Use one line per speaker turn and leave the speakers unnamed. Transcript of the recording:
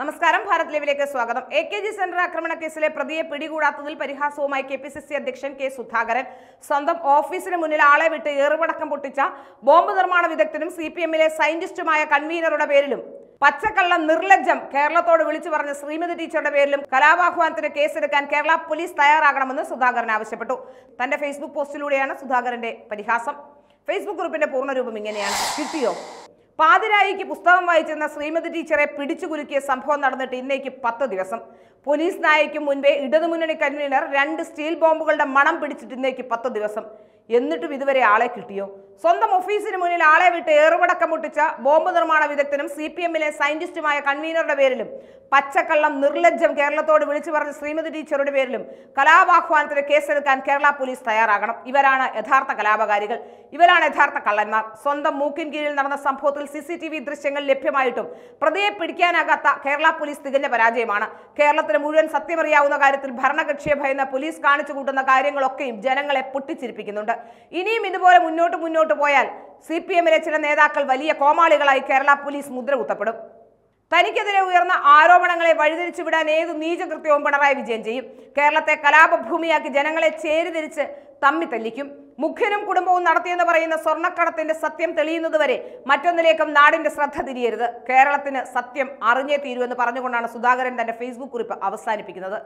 നമസ്കാരം ഭാരത് ലൈവിലേക്ക് സ്വാഗതം എ കെ ജി സെന്റർ ആക്രമണ കേസിലെ പ്രതിയെ പിടികൂടാത്തതിൽ പരിഹാസവുമായി കെ പി സി സി അധ്യക്ഷൻ കെ സുധാകരൻ സ്വന്തം ഓഫീസിന് മുന്നിൽ ആളെ വിട്ട് ഏറുപടക്കം പൊട്ടിച്ച ബോംബ് നിർമ്മാണ വിദഗ്ധനും സി പി എമ്മിലെ സയന്റിസ്റ്റുമായ കൺവീനറുടെ പേരിലും പച്ചക്കള്ള നിർലജ്ജം കേരളത്തോട് വിളിച്ചു പറഞ്ഞ ശ്രീമതി ടീച്ചറുടെ പേരിലും കലാപാഹ്വാനത്തിന് കേസെടുക്കാൻ കേരള പോലീസ് തയ്യാറാകണമെന്ന് സുധാകരൻ ആവശ്യപ്പെട്ടു തന്റെ ഫേസ്ബുക്ക് പോസ്റ്റിലൂടെയാണ് സുധാകരന്റെ പരിഹാസം ഫേസ്ബുക്ക് ഗ്രൂപ്പിന്റെ പൂർണ്ണരൂപം ഇങ്ങനെയാണ് കിട്ടിയോ പാതിരായിക്ക് പുസ്തകം വായിച്ചിരുന്ന ശ്രീമതി ടീച്ചറെ പിടിച്ചുകുലുക്കിയ സംഭവം നടന്നിട്ട് ഇന്നേക്ക് പത്ത് ദിവസം പോലീസ് നായയ്ക്കും മുൻപേ ഇടതുമുന്നണി കൺവീനർ രണ്ട് സ്റ്റീൽ ബോംബുകളുടെ മണം പിടിച്ചിട്ട് ഇന്നേക്ക് പത്ത് ദിവസം എന്നിട്ടും ഇതുവരെ ആളെ കിട്ടിയോ സ്വന്തം ഓഫീസിന് മുന്നിൽ ആളെ വിട്ട് ഏറുപടക്കം മുട്ടിച്ച ബോംബ് നിർമ്മാണ വിദഗ്ധനും സി പി എമ്മിലെ സയന്റിസ്റ്റുമായ കൺവീനറുടെ പേരിലും പച്ചക്കള്ളം നിർലജ്ജം കേരളത്തോട് വിളിച്ചു പറഞ്ഞ ശ്രീമതി ടീച്ചറുടെ പേരിലും കലാപാഹ്വാനത്തിന് കേസെടുക്കാൻ കേരള പോലീസ് തയ്യാറാകണം ഇവരാണ് യഥാർത്ഥ കലാപകാരികൾ ഇവരാണ് യഥാർത്ഥ കള്ളന്മാർ സ്വന്തം മൂക്കിൻ കീഴിൽ നടന്ന സംഭവത്തിൽ സി സി ടി വി ദൃശ്യങ്ങൾ ലഭ്യമായിട്ടും പ്രതിയെ പിടിക്കാനാകാത്ത കേരള പോലീസ് തികഞ്ഞ പരാജയമാണ് കേരളത്തിന് മുഴുവൻ സത്യമറിയാവുന്ന കാര്യത്തിൽ ഭരണകക്ഷിയെ ഭയന്ന പോലീസ് കാണിച്ചു കൂട്ടുന്ന കാര്യങ്ങളൊക്കെയും ജനങ്ങളെ പൊട്ടിച്ചിരിപ്പിക്കുന്നുണ്ട് ഇനിയും ഇതുപോലെ മുന്നോട്ട് മുന്നോട്ട് പോയാൽ സി പി എമ്മിലെ ചില നേതാക്കൾ വലിയ കോമാളികളായി കേരള പോലീസ് മുദ്ര കുത്തപ്പെടും തനിക്കെതിരെ ഉയർന്ന ആരോപണങ്ങളെ വഴിതിരിച്ചു വിടാൻ ഏത് നീചകൃത്യവും പിണറായി വിജയൻ ചെയ്യും കേരളത്തെ കലാപഭൂമിയാക്കി ജനങ്ങളെ ചേരിതിരിച്ച് തമ്മി തല്ലിക്കും മുഖ്യനും കുടുംബവും നടത്തിയെന്ന് പറയുന്ന സ്വർണ്ണക്കടത്തിന്റെ സത്യം തെളിയുന്നതുവരെ മറ്റൊന്നിലേക്കും നാടിന്റെ ശ്രദ്ധ തിരിയരുത് കേരളത്തിന് സത്യം അറിഞ്ഞേ തീരൂ എന്ന് പറഞ്ഞുകൊണ്ടാണ് സുധാകരൻ തന്റെ ഫേസ്ബുക്ക് കുറിപ്പ് അവസാനിപ്പിക്കുന്നത്